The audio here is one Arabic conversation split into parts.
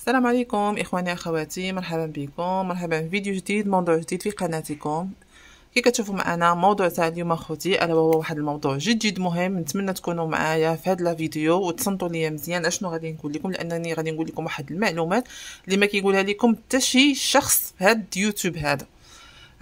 السلام عليكم اخواني اخواتي مرحبا بكم مرحبا في فيديو جديد موضوع جديد في قناتكم كي كتشوفوا معنا موضوع تاع اليوم اخوتي الا وهو واحد الموضوع جد جد مهم نتمنى تكونوا معايا في هذا الفيديو وتصنتوا ليا مزيان اشنو غادي نقول لكم لانني غادي نقول لكم واحد المعلومات اللي ما كيقولها لكم حتى شي شخص في هذا اليوتيوب هذا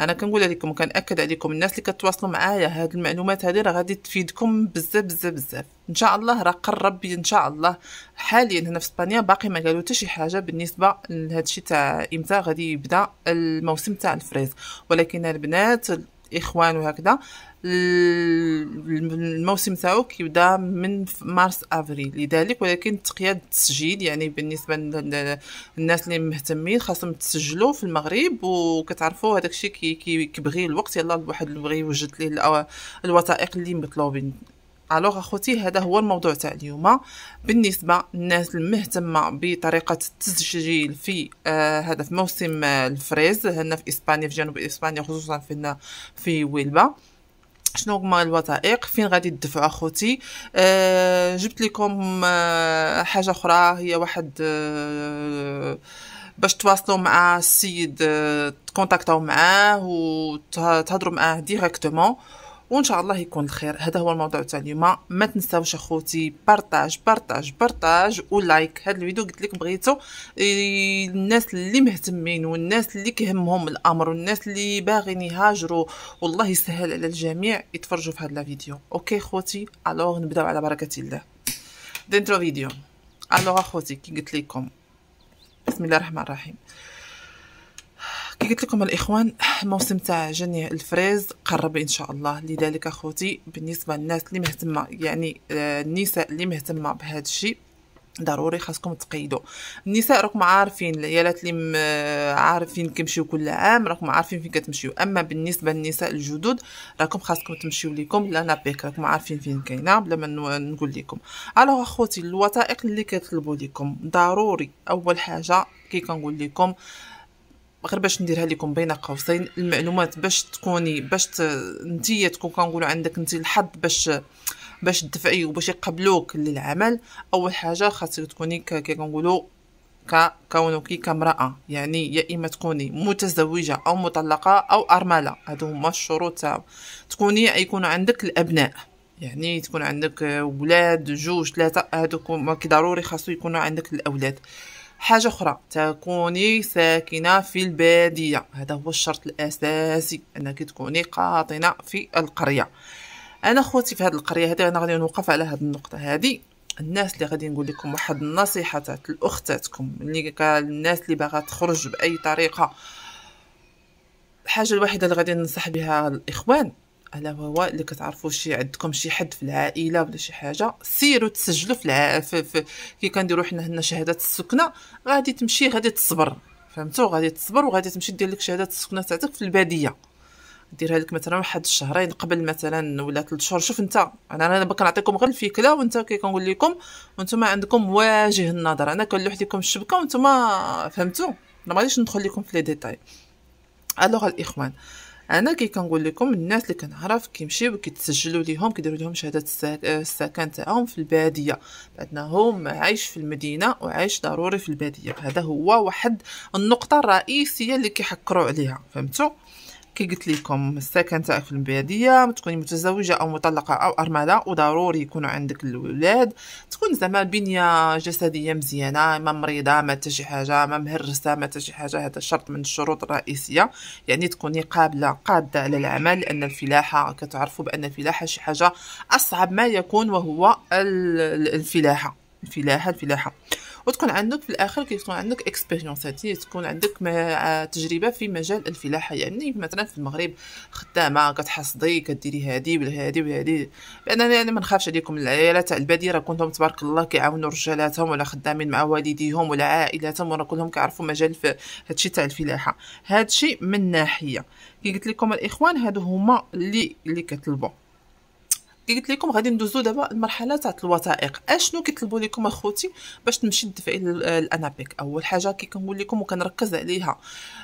انا كنقول لكم وكنأكد عليكم الناس اللي كتواصلوا معايا هاد المعلومات هذه راه غادي تفيدكم بزاف بزاف بزاف ان شاء الله راه قرب ان شاء الله حاليا هنا في اسبانيا باقي ما قالوا حتى شي حاجه بالنسبه لهذا الشيء تاع امتى غادي يبدا الموسم تاع الفريز ولكن البنات اخوان وهكذا الموسم تاعو كيبدا من مارس افريل لذلك ولكن تقياد التسجيل يعني بالنسبه للناس اللي مهتمين خاصهم تسجلوا في المغرب وكتعرفوا هذاك الشيء كيبغي الوقت يلا الواحد بغي يوجد ليه الوثائق اللي مطلوبين الوغ اخوتي هذا هو الموضوع تاع اليوم بالنسبه للناس المهتمه بطريقه التسجيل في آه، هذا في موسم آه، الفريز هنا في اسبانيا في جنوب اسبانيا خصوصا في هنا في ويلبا شنو هما الوثائق فين غادي تدفعوا اخوتي آه جبت لكم آه حاجه اخرى هي واحد آه باش تواصلوا مع السيد آه تكونتاكتاو معاه وتهضروا معاه ديريكتومون وان شاء الله يكون الخير هذا هو الموضوع تاع اليوم ما تنساوش اخوتي بارطاج بارطاج بارطاج ولايك هذا الفيديو قلت لكم بغيتو الناس اللي مهتمين والناس اللي كيهمهم الامر والناس اللي باغين يهاجروا والله يسهل على الجميع يتفرجوا في هذا الفيديو اوكي خوتي الوغ نبداو على بركه الله دينترو فيديو الوغ اخوتي كي قلت لكم بسم الله الرحمن الرحيم كي قلت لكم الاخوان الموسم تاع جني الفريز قرب ان شاء الله لذلك اخوتي بالنسبه للناس اللي مهتمه يعني آه، النساء اللي مهتمه بهذا الشيء ضروري خاصكم تقيدوا النساء راكم عارفين العيالات اللي آه، عارفين كيمشيو كل عام راكم عارفين فين كتمشيو اما بالنسبه للنساء الجدد راكم خاصكم تمشيو ليكم لا نابيك راكم عارفين فين كاينه بلا ما نقول لكم الوغ اخوتي الوثائق اللي كيطلبوا لكم ضروري اول حاجه كي كنقول لكم آه غير باش نديرها لكم بين قوسين المعلومات باش تكوني باش نتيا تكون كنقولوا عندك انت الحظ باش باش تدفعي وباش يقبلوك للعمل اول حاجه خاصك تكوني كي كنقولوا كونك كامراه يعني يا اما تكوني متزوجه او مطلقه او ارمله هادو هما الشروط تاعو تكوني يكون عندك الابناء يعني تكون عندك ولاد جوج ثلاثه هادوك ضروري خاصو يكونوا عندك الاولاد حاجة أخرى تكوني ساكنة في البادية هذا هو الشرط الأساسي أنك تكوني قاطنة في القرية أنا خوتي في هذه القرية هذه أنا غادي نوقف على هذه النقطة هذه الناس اللي غادي نقول لكم واحد النصيحة تاع الأختاتكم اللي قال الناس اللي باغا تخرج بأي طريقة الحاجة الوحيدة اللي غادي ننصح بها الإخوان الا هو اللي كتعرفوا شي عندكم شي حد في العائله ولا شي حاجه سيروا تسجلوا في, الع... في, في كي كنديروا حنا هنا شهاده السكنه غادي تمشي غادي تصبر فهمتوا غادي تصبر وغادي تمشي دير لك شهاده السكنه تاعتك في الباديه ديرها لك مثلا واحد الشهرين قبل مثلا ولا ثلاث شهور شوف انت انا انا كنعطيكم غير الفكره وانت كي كنقول لكم وانتم عندكم واجه النظر انا كنلوح لكم الشبكه وانتم فهمتوا انا ما غاديش ندخل لكم في لي ديتاي الوغ الاخوان آه انا كي كنقول لكم الناس اللي كنعرف كيمشيو كيتسجلوا ليهم كيديروا لهم شهاده السكن تاعهم في الباديه هم عايش في المدينه وعايش ضروري في الباديه هذا هو واحد النقطه الرئيسيه اللي كيحكروا عليها فهمتوا كي قلت لكم السكن تاعك في الباديه تكوني متزوجه او مطلقه او ارمله وضروري يكون عندك الاولاد تكون زعما بنيه جسديه مزيانه ما مريضه ما حتى شي حاجه ما مهرسه ما حتى شي حاجه هذا شرط من الشروط الرئيسيه يعني تكوني قابله قاده على العمل لان الفلاحه كتعرفوا بان الفلاحه شي حاجه اصعب ما يكون وهو الفلاحه الفلاحه الفلاحه وتكون عندك في الاخر تكون عندك اكسبيريونس تكون عندك آه، تجربه في مجال الفلاحه يعني مثلا في المغرب خدامه كتحصدي كديري هادي ولا وهادي ولا هادي لانني انا ما نخافش عليكم العيالات تاع الباديه راه كلهم تبارك الله كيعاونوا رجالاتهم ولا خدامين مع والديهم ولا عائلاتهم ورا كلهم كيعرفوا مجال في هادشي تاع الفلاحه هادشي من ناحيه كي قلت لكم الاخوان هادو هما اللي اللي كتلبوا قلت لكم غادي ندوزو دابا المرحله تاع الوثائق اشنو كيطلبوا لكم اخوتي باش تمشي تدفعي الانابيك اول حاجه كي كنقول لكم وكنركز عليها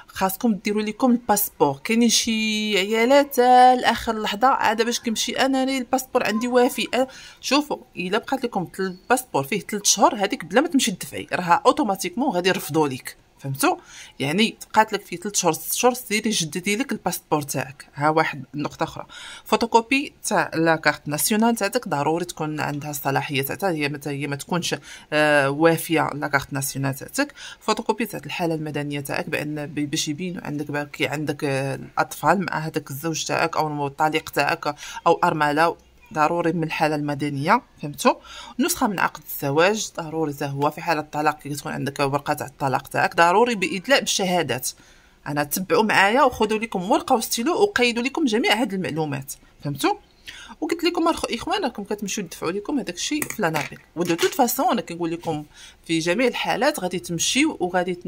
خاصكم ديروا لكم الباسبور كاينين شي عيالات آه، لاخر لحظه عاد باش كنمشي انا لي الباسبور عندي وافي آه، شوفوا الا بقات لكم الباسبور فيه 3 شهور هذيك بلا ما تمشي تدفعي راها اوتوماتيكمون غادي يرفضوا لك فهمتوا يعني تقاتلك في 3 شهور 6 شهور سيري جددي لك الباسبور تاعك ها واحد نقطه اخرى فوتوكوبي تاع لا كارت ناسيونال تاعك ضروري تكون عندها الصلاحيه تاعتها هي متى هي ما تكونش آه وافيه لا كارت ناسيونال تاعتك فوتوكوبي تاع الحاله المدنيه تاعك بان باش يبينوا عندك باكي عندك آه الاطفال مع هذاك الزوج تاعك او الطليق تاعك او ارمله ضروري من الحاله المدنيه فهمتوا نسخه من عقد الزواج ضروري إذا هو في حاله الطلاق كي تكون عندك ورقه تاع الطلاق تاعك ضروري بادلاء بالشهادات انا تبعوا معايا وخذوا لكم ورقه وستيلو وقيدوا لكم جميع هاد المعلومات فهمتوا وقلت لكم اخوان راكم كتمشيو تدفعوا لكم هذاك الشيء في لانابيل ودو توت فاسون انا كنقول لكم في جميع الحالات غادي تمشيو وغادي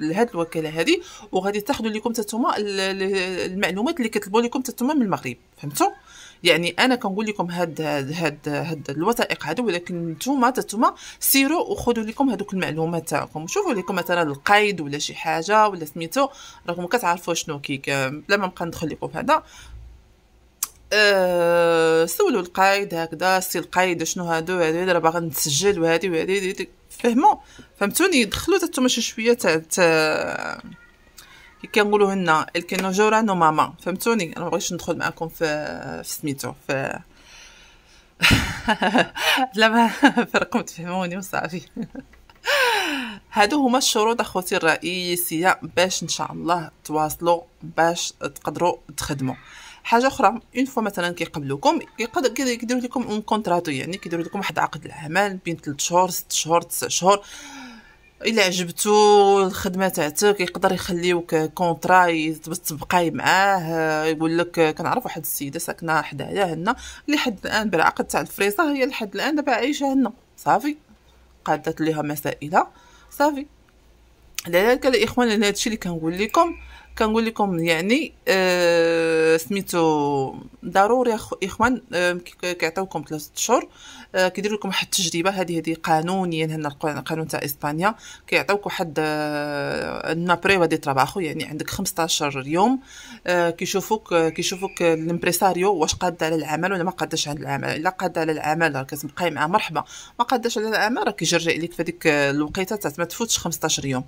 لهاد الوكاله هذه وغادي تاخذوا لكم تاتوما المعلومات اللي كتطلبوا لكم تاتوما من المغرب فهمتوا يعني انا كنقول لكم هاد هاد هاد, هاد الوثائق هادو ولكن نتوما نتوما سيروا وخذوا لكم هذوك المعلومات تاعكم شوفوا لكم مثلا القايد ولا شي حاجه ولا سميتو راكم كتعرفوا شنو كي بلا ما نبقى ندخل لكم في هذا أه سولوا القايد هكذا سي القايد شنو هادو هادو راه باغا نسجل وهادي وهادي فهموا فهمتوني دخلوا شي شويه تاع كنقولوا هنا جورا نو ماما فهمتوني انا مبغيتش ندخل معكم في في سميتو في لا ما فرقكم تفهموني وصافي هادو هما الشروط اخوتي الرئيسيه باش ان شاء الله تواصلوا باش تقدروا تخدموا حاجه اخرى اون فوا مثلا كيقبلوكم كيديروا لكم اون كونتراتو يعني كيديروا لكم واحد عقد العمل بين 3 شهور 6 شهور 9 شهور الا عجبتو الخدمه تاعتك يقدر يخليوك كونترا تبقاي معاه يقول لك كنعرف واحد السيده ساكنه حدايا هنا اللي حد الان بالعقد تاع الفريزه هي لحد الان دابا عايشه هنا صافي قادت ليها مسائلها صافي لذلك الاخوان انا هادشي اللي كنقول لكم كنقول لكم يعني آه سميتو ضروري اخوان آه كيعطيوكم ثلاثة اشهر آه كيدير لكم واحد التجربه هذه هذه قانونيا يعني هنا القانون تاع اسبانيا كيعطيوك واحد آه بريفا دي طراباخو يعني عندك 15 يوم آه كيشوفوك آه كيشوفوك الامبريساريو واش قاد على العمل ولا ما قادش على العمل الا قاد على العمل راه كتبقاي معاه مرحبا ما قادش على العمل راه كيجرجع لك في هذيك آه، الوقيته ما تفوتش 15 يوم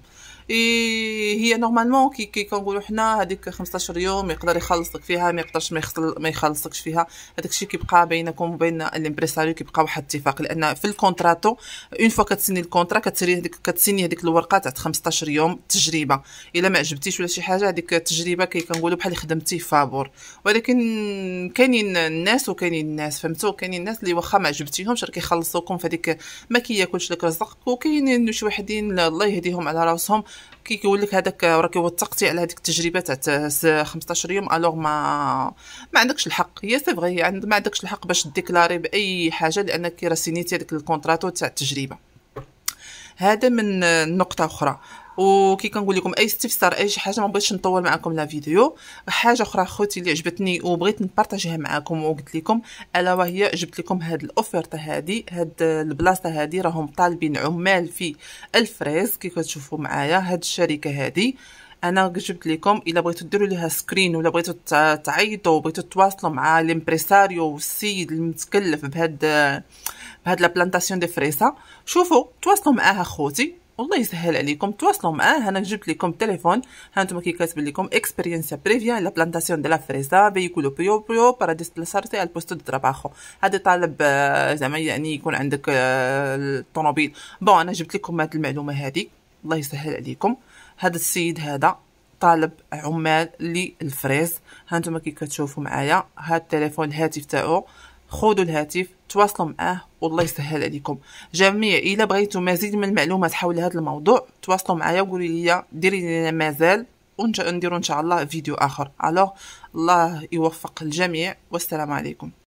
هي نورمالمون كي كي كنقولوا حنا هذيك 15 يوم يقدر يخلصك فيها ما يقدرش ما, ما يخلصكش فيها هذاك الشيء كيبقى بينكم وبين الامبريساريو كيبقى واحد الاتفاق لان في الكونتراتو اون فوا كتسني الكونترا كتسني هذيك كتسني هذيك الورقه تاع 15 يوم تجربه الا ما عجبتيش ولا شي حاجه هذيك التجربه كي كنقولوا بحال خدمتي فابور ولكن كاينين الناس وكاينين الناس فهمتوا كاينين الناس اللي واخا ما عجبتيهمش راه كيخلصوكم في هذيك ما كياكلش لك رزقك وكاينين شي وحدين الله يهديهم على راسهم كيقول لك هذاك راكي وثقتي على هذيك التجربه تاع 15 يوم الوغ ما ما عندكش الحق هي سي فغي عند ما عندكش الحق باش ديكلاري باي حاجه لانك راه سينيتي هذاك الكونتراتو تاع التجربه هذا من نقطه اخرى وكي كنقول لكم اي استفسار اي شي حاجه ما بغيتش نطول معكم لا فيديو حاجه اخرى خوتي اللي عجبتني وبغيت نبارطاجيها معكم وقلت لكم الا وهي جبت لكم هاد الاوفرتا هادي هاد البلاصه هادي راهم طالبين عمال في الفريز كي كتشوفوا معايا هاد الشركه هادي انا جبت لكم الا بغيتو ديروا ليها سكرين ولا بغيتو تعيطوا بغيتو تواصلوا مع الامبريساريو والسيد المتكلف بهاد بهاد لا بلانطاسيون دي فريسا شوفوا تواصلوا معاها خوتي والله يسهل عليكم تواصلوا معاه انا جبت لكم التليفون هانتوما كي كاتب لكم اكسبيرينسيا بريفيا لا بلانتاسيون دو لا فريزا بيو بيوبريو بارا ديسبلاسارتي على بوستو دو تراباخو هذا طالب آه، زعما يعني يكون عندك آه، الطوموبيل بون انا جبت لكم هاد المعلومه هذه الله يسهل عليكم هذا السيد هذا طالب عمال للفريز هانتوما كي كتشوفوا معايا هاد التليفون الهاتف تاعو خذوا الهاتف تواصلوا معاه والله يسهل عليكم جميع الا بغيتوا مزيد من المعلومات حول هذا الموضوع تواصلوا معايا وقولوا لي ديري لنا مازال ونديروا ان شاء الله فيديو اخر الوغ الله يوفق الجميع والسلام عليكم